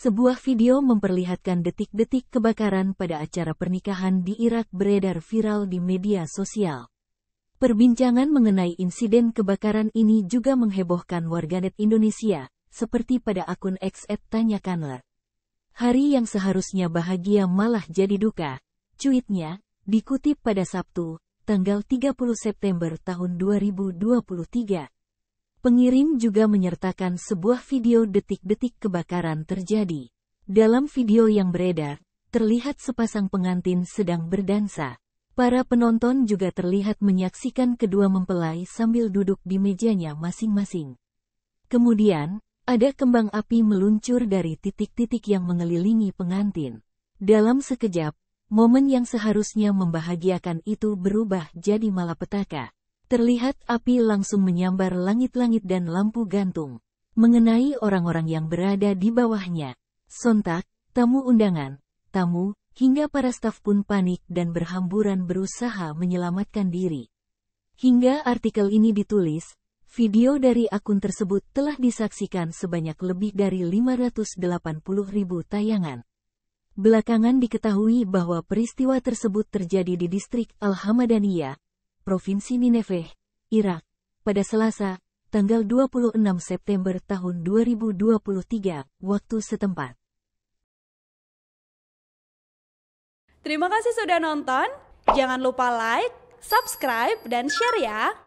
Sebuah video memperlihatkan detik-detik kebakaran pada acara pernikahan di Irak beredar viral di media sosial. Perbincangan mengenai insiden kebakaran ini juga menghebohkan warganet Indonesia, seperti pada akun X @tanyakanler. Hari yang seharusnya bahagia malah jadi duka, cuitnya, dikutip pada Sabtu, tanggal 30 September tahun 2023. Pengirim juga menyertakan sebuah video detik-detik kebakaran terjadi. Dalam video yang beredar, terlihat sepasang pengantin sedang berdansa. Para penonton juga terlihat menyaksikan kedua mempelai sambil duduk di mejanya masing-masing. Kemudian, ada kembang api meluncur dari titik-titik yang mengelilingi pengantin. Dalam sekejap, momen yang seharusnya membahagiakan itu berubah jadi malapetaka. Terlihat api langsung menyambar langit-langit dan lampu gantung, mengenai orang-orang yang berada di bawahnya. Sontak, tamu undangan, tamu, hingga para staf pun panik dan berhamburan berusaha menyelamatkan diri. Hingga artikel ini ditulis, Video dari akun tersebut telah disaksikan sebanyak lebih dari 580 ribu tayangan. Belakangan diketahui bahwa peristiwa tersebut terjadi di distrik Al-Hamadaniyah, Provinsi Nineveh, Irak, pada Selasa, tanggal 26 September tahun 2023, waktu setempat. Terima kasih sudah nonton. Jangan lupa like, subscribe, dan share ya.